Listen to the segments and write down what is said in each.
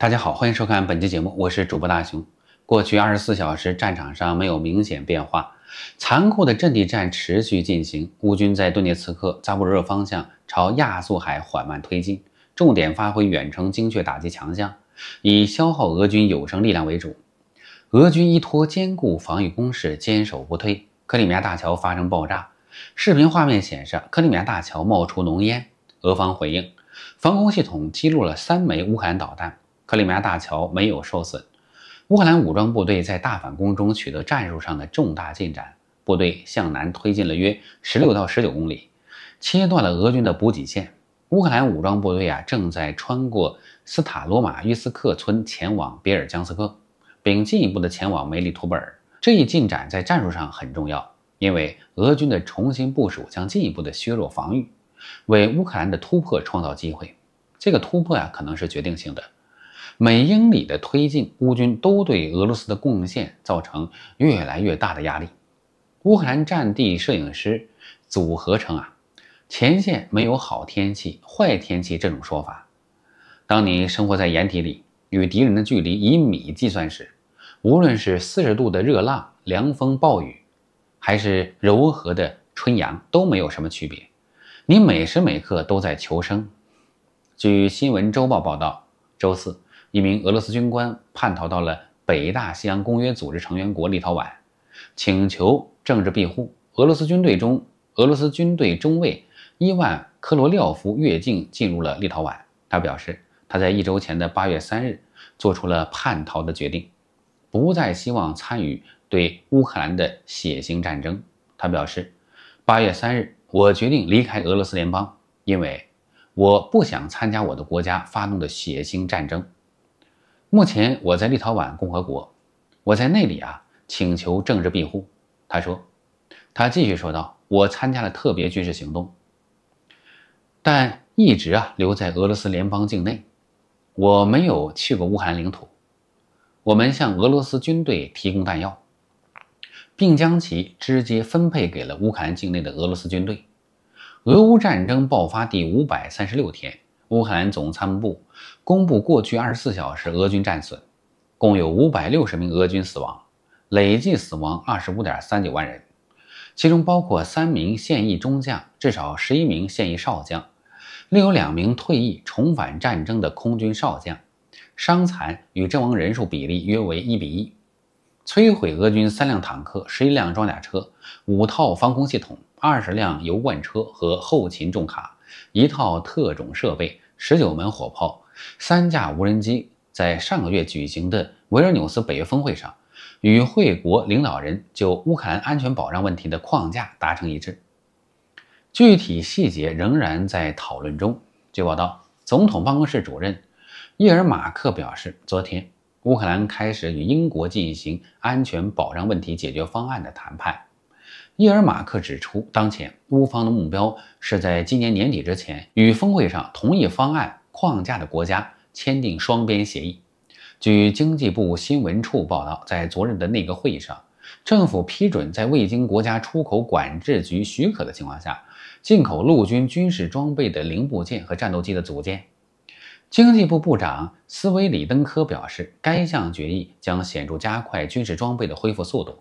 大家好，欢迎收看本期节目，我是主播大熊。过去二十四小时，战场上没有明显变化，残酷的阵地战持续进行。乌军在顿涅茨克扎布罗热方向朝亚速海缓慢推进，重点发挥远程精确打击强项，以消耗俄军有生力量为主。俄军依托坚固防御工事坚守不退。克里米亚大桥发生爆炸，视频画面显示克里米亚大桥冒出浓烟，俄方回应防空系统击落了三枚乌克兰导弹。克里米亚大桥没有受损。乌克兰武装部队在大反攻中取得战术上的重大进展，部队向南推进了约十六到十九公里，切断了俄军的补给线。乌克兰武装部队啊，正在穿过斯塔罗马约斯克村前往别尔江斯克，并进一步的前往梅利托尔。这一进展在战术上很重要，因为俄军的重新部署将进一步的削弱防御，为乌克兰的突破创造机会。这个突破啊，可能是决定性的。每英里的推进，乌军都对俄罗斯的贡献造成越来越大的压力。乌克兰战地摄影师组合称：“啊，前线没有好天气、坏天气这种说法。当你生活在掩体里，与敌人的距离以米计算时，无论是四十度的热浪、凉风暴雨，还是柔和的春阳，都没有什么区别。你每时每刻都在求生。”据《新闻周报》报道，周四。一名俄罗斯军官叛逃到了北大西洋公约组织成员国立陶宛，请求政治庇护。俄罗斯军队中，俄罗斯军队中尉伊万科罗廖夫越境进入了立陶宛。他表示，他在一周前的8月3日做出了叛逃的决定，不再希望参与对乌克兰的血腥战争。他表示，8月3日，我决定离开俄罗斯联邦，因为我不想参加我的国家发动的血腥战争。目前我在立陶宛共和国，我在那里啊请求政治庇护。他说，他继续说道，我参加了特别军事行动，但一直啊留在俄罗斯联邦境内，我没有去过乌克兰领土。我们向俄罗斯军队提供弹药，并将其直接分配给了乌克兰境内的俄罗斯军队。俄乌战争爆发第五百三十六天。乌克兰总参谋部公布过去24小时俄军战损，共有560名俄军死亡，累计死亡25.39万人，其中包括三名现役中将，至少十一名现役少将，另有两名退役重返战争的空军少将。伤残与阵亡人数比例约为一比一。摧毁俄军三辆坦克、十一辆装甲车、五套防空系统、二十辆油罐车和后勤重卡、一套特种设备。十九门火炮，三架无人机，在上个月举行的维尔纽斯北约峰会上，与会国领导人就乌克兰安全保障问题的框架达成一致，具体细节仍然在讨论中。据报道，总统办公室主任伊尔马克表示，昨天乌克兰开始与英国进行安全保障问题解决方案的谈判。伊尔马克指出，当前乌方的目标是在今年年底之前与峰会上同意方案框架的国家签订双边协议。据经济部新闻处报道，在昨日的内阁会议上，政府批准在未经国家出口管制局许可的情况下进口陆军军事装备的零部件和战斗机的组件。经济部部长斯维里登科表示，该项决议将显著加快军事装备的恢复速度。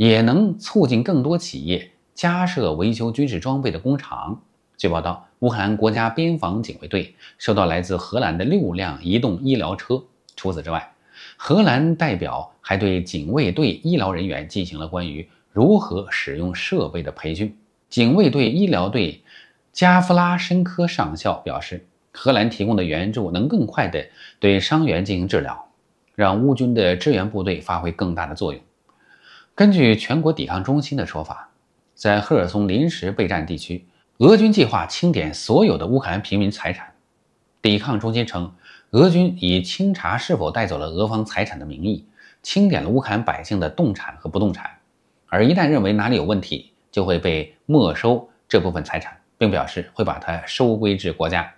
也能促进更多企业加设维修军事装备的工厂。据报道，乌克兰国家边防警卫队收到来自荷兰的六辆移动医疗车。除此之外，荷兰代表还对警卫队医疗人员进行了关于如何使用设备的培训。警卫队医疗队加夫拉申科上校表示，荷兰提供的援助能更快地对伤员进行治疗，让乌军的支援部队发挥更大的作用。根据全国抵抗中心的说法，在赫尔松临时备战地区，俄军计划清点所有的乌克兰平民财产。抵抗中心称，俄军以清查是否带走了俄方财产的名义，清点了乌克兰百姓的动产和不动产，而一旦认为哪里有问题，就会被没收这部分财产，并表示会把它收归至国家。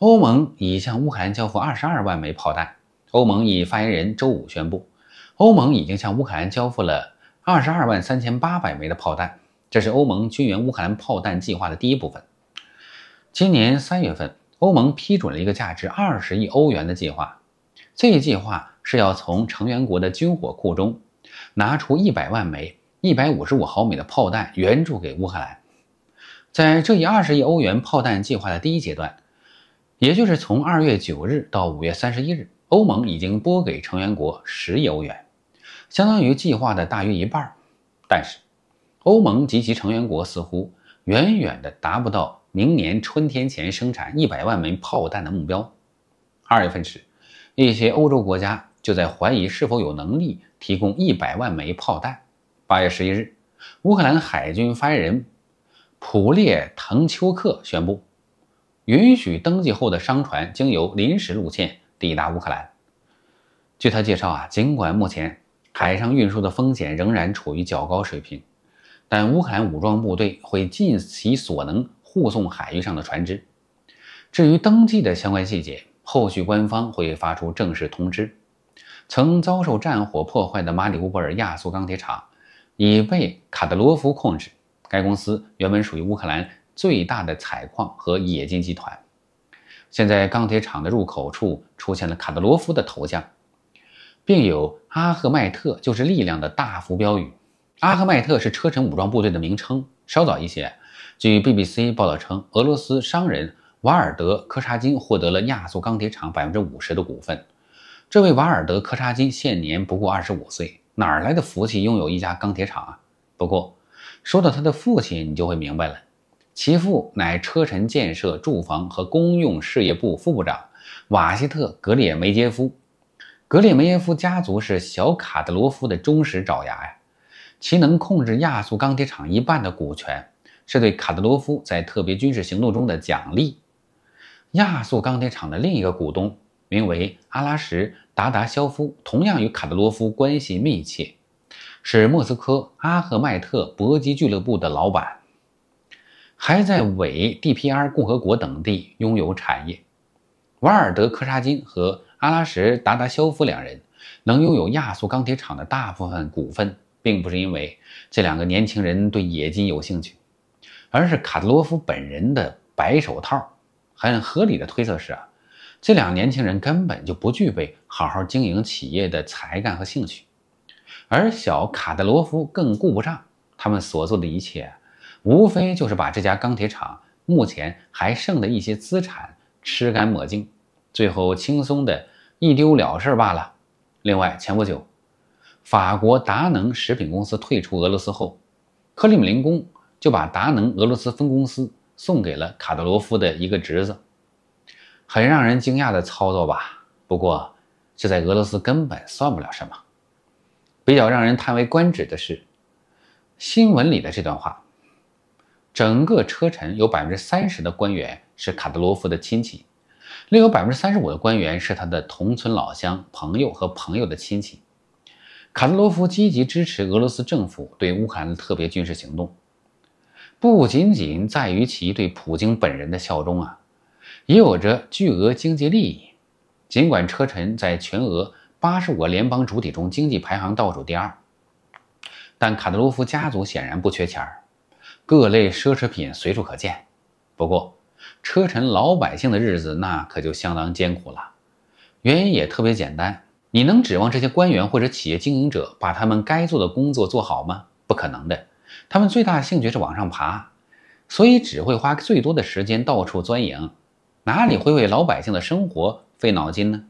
欧盟已向乌克兰交付二十二万枚炮弹。欧盟以发言人周五宣布。欧盟已经向乌克兰交付了二十二万三千八百枚的炮弹，这是欧盟军援乌克兰炮弹计划的第一部分。今年三月份，欧盟批准了一个价值二十亿欧元的计划，这一计划是要从成员国的军火库中拿出一百万枚一百五十五毫米的炮弹援助给乌克兰。在这一二十亿欧元炮弹计划的第一阶段，也就是从二月九日到五月三十一日，欧盟已经拨给成员国十亿欧元。相当于计划的大于一半但是欧盟及其成员国似乎远远的达不到明年春天前生产一百万枚炮弹的目标。二月份时，一些欧洲国家就在怀疑是否有能力提供一百万枚炮弹。八月十一日，乌克兰海军发言人普列滕丘克宣布，允许登记后的商船经由临时路线抵达乌克兰。据他介绍啊，尽管目前海上运输的风险仍然处于较高水平，但乌克兰武装部队会尽其所能护送海域上的船只。至于登记的相关细节，后续官方会发出正式通知。曾遭受战火破坏的马里乌波尔亚速钢铁厂已被卡德罗夫控制。该公司原本属于乌克兰最大的采矿和冶金集团，现在钢铁厂的入口处出现了卡德罗夫的头像。并有“阿赫迈特就是力量”的大幅标语。阿赫迈特是车臣武装部队的名称。稍早一些，据 BBC 报道称，俄罗斯商人瓦尔德科查金获得了亚速钢铁厂百分之五十的股份。这位瓦尔德科查金现年不过二十五岁，哪来的福气拥有一家钢铁厂啊？不过，说到他的父亲，你就会明白了。其父乃车臣建设、住房和公用事业部副部长瓦西特·格列梅杰夫。格列梅耶夫家族是小卡德罗夫的忠实爪牙呀，其能控制亚速钢铁厂一半的股权，是对卡德罗夫在特别军事行动中的奖励。亚速钢铁厂的另一个股东名为阿拉什·达达肖夫，同样与卡德罗夫关系密切，是莫斯科阿赫迈特搏击俱乐部的老板，还在伪 DPR 共和国等地拥有产业。瓦尔德科沙金和。阿拉什达达肖夫两人能拥有亚速钢铁厂的大部分股份，并不是因为这两个年轻人对冶金有兴趣，而是卡德罗夫本人的白手套。很合理的推测是啊，这两个年轻人根本就不具备好好经营企业的才干和兴趣，而小卡德罗夫更顾不上。他们所做的一切，无非就是把这家钢铁厂目前还剩的一些资产吃干抹净。最后轻松的一丢了事儿罢了。另外，前不久，法国达能食品公司退出俄罗斯后，克里姆林宫就把达能俄罗斯分公司送给了卡德罗夫的一个侄子，很让人惊讶的操作吧？不过，这在俄罗斯根本算不了什么。比较让人叹为观止的是，新闻里的这段话：整个车臣有百分之三十的官员是卡德罗夫的亲戚。另有百分之三十五的官员是他的同村老乡、朋友和朋友的亲戚。卡德罗夫积极支持俄罗斯政府对乌克兰的特别军事行动，不仅仅在于其对普京本人的效忠啊，也有着巨额经济利益。尽管车臣在全俄八十五个联邦主体中经济排行倒数第二，但卡德罗夫家族显然不缺钱儿，各类奢侈品随处可见。不过，车臣老百姓的日子那可就相当艰苦了，原因也特别简单。你能指望这些官员或者企业经营者把他们该做的工作做好吗？不可能的，他们最大的兴趣是往上爬，所以只会花最多的时间到处钻营，哪里会为老百姓的生活费脑筋呢？